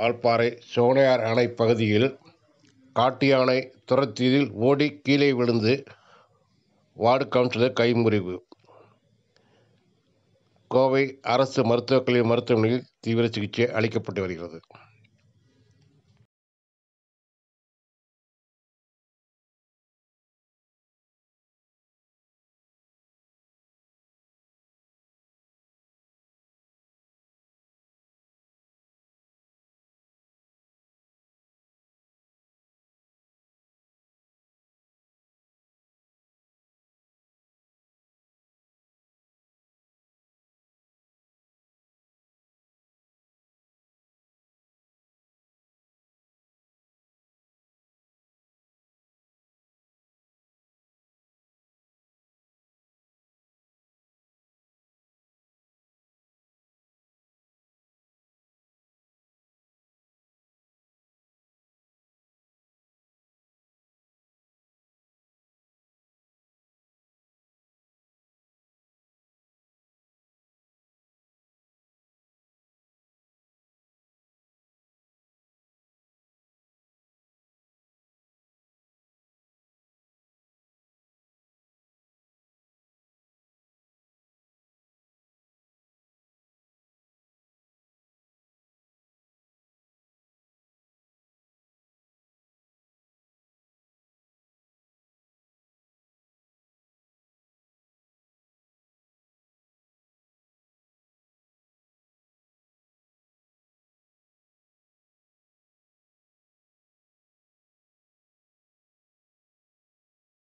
வால்பாறை சோனையார் அணை பகுதியில் காட்டு யானை துரத்தியதில் ஓடி கீழே விழுந்து வார்டு கவுன்சிலர் கைமுறிவு கோவை அரசு மருத்துவக் கல்லூரி மருத்துவமனையில் தீவிர சிகிச்சை அளிக்கப்பட்டு வருகிறது